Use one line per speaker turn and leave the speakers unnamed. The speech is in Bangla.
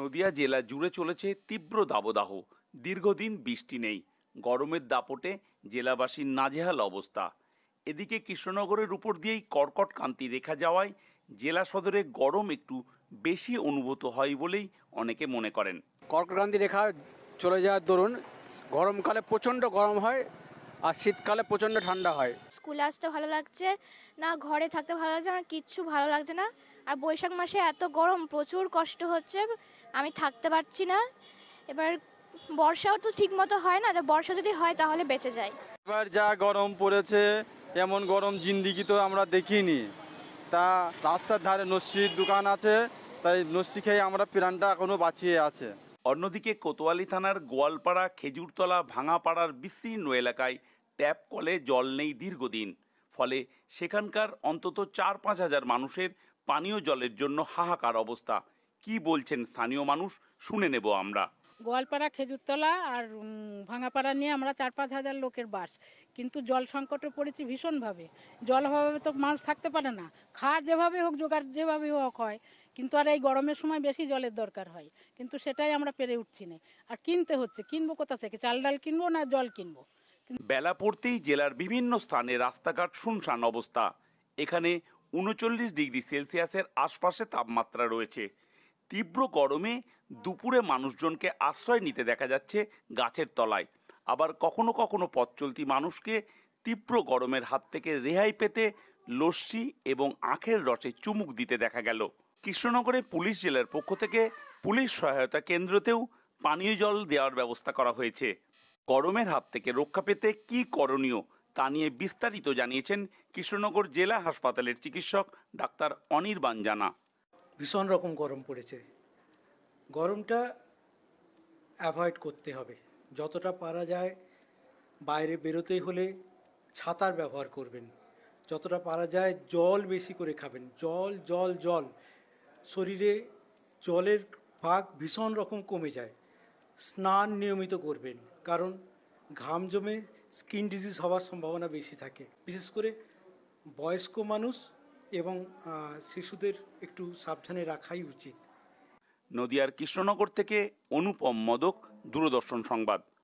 নদিয়া জেলা জুড়ে চলেছে তীব্র দাবদাহ দীর্ঘদিন বৃষ্টি নেই গরমের দাপটে জেলাবাসীর নাজেহাল অবস্থা এদিকে কৃষ্ণনগরের উপর দিয়েই কর্কট কান্তি রেখা যাওয়ায় জেলা সদরে গরম একটু বেশি অনুভূত হয় বলেই অনেকে মনে করেন কর্কটক্রান্তি রেখা চলে যাওয়ার দরুন গরমকালে প্রচণ্ড গরম হয় আর শীতকালে প্রচণ্ড ঠান্ডা হয়
স্কুলে আসতে ভালো লাগছে না ঘরে থাকতে ভালো লাগছে না কিচ্ছু ভালো লাগছে না আর বৈশাখ মাসে এত গরম প্রচুর কষ্ট হচ্ছে আমি থাকতে পারছি না এবার বর্ষাও তো ঠিকমতো হয় না বর্ষা যদি হয় তাহলে বেঁচে যায়
এবার যা গরম পড়েছে এমন গরম জিন্দিগি তো আমরা দেখিনি তা রাস্তার ধারে নস্যির দোকান আছে তাই নস্যি খেয়ে আমরা প্রাণটা এখনও বাঁচিয়ে আছে
অন্যদিকে কোতোয়ালি থানার গোয়ালপাড়া খেজুরতলা ভাঙাপাড়ার বিস্তীর্ণ এলাকায় ট্যাপ কলে জল নেই দীর্ঘদিন ফলে সেখানকার অন্তত চার পাঁচ হাজার মানুষের পানীয় জলের জন্য হাহাকার অবস্থা কি বলছেন স্থানীয় মানুষ শুনে নেব আমরা
গোয়ালপাড়া খেজুরতলা আর ভাঙাপাড়া নিয়ে আমরা চার পাঁচ হাজার লোকের বাস কিন্তু জল সংকটে পড়েছি ভীষণভাবে জল অভাবে তো মানুষ থাকতে পারে না খাওয়ার যেভাবে হোক জোগাড় যেভাবে হোক হয় কিন্তু আর এই গরমের সময় বেশি জলের দরকার হয় কিন্তু সেটাই আমরা পেরে উঠছি না আর কিনতে হচ্ছে কিনবো কোথা থেকে চাল ডাল কিনবো না জল কিনবো
বেলা পড়তেই জেলার বিভিন্ন স্থানে রাস্তাঘাট শুনশান অবস্থা এখানে উনচল্লিশ ডিগ্রি সেলসিয়াসের আশপাশে তাপমাত্রা রয়েছে তীব্র গরমে দুপুরে মানুষজনকে আশ্রয় নিতে দেখা যাচ্ছে গাছের তলায় আবার কখনো কখনো পথ চলতি মানুষকে তীব্র গরমের হাত থেকে রেহাই পেতে লস্যি এবং আখের রসে চুমুক দিতে দেখা গেল কৃষ্ণনগরে পুলিশ জেলার পক্ষ থেকে পুলিশ সহায়তা কেন্দ্রতেও পানীয় জল দেওয়ার ব্যবস্থা করা হয়েছে গরমের হাত থেকে রক্ষা পেতে কি করণীয় তা নিয়ে বিস্তারিত জানিয়েছেন কৃষ্ণনগর জেলা হাসপাতালের চিকিৎসক ডাক্তার অনির্বাণ জানা
ভীষণ রকম গরম পড়েছে গরমটা অ্যাভয়েড করতে হবে যতটা পারা যায় বাইরে বেরোতে হলে ছাতার ব্যবহার করবেন যতটা পারা যায় জল বেশি করে খাবেন জল জল জল শরীরে জলের ভাগ ভীষণ রকম কমে যায় স্নান নিয়মিত করবেন কারণ ঘাম জমে স্কিন ডিজিজ হওয়ার সম্ভাবনা বেশি থাকে বিশেষ করে বয়স্ক মানুষ এবং শিশুদের একটু সাবধানে রাখাই উচিত
নদিয়ার কৃষ্ণনগর থেকে অনুপম মদক দূরদর্শন সংবাদ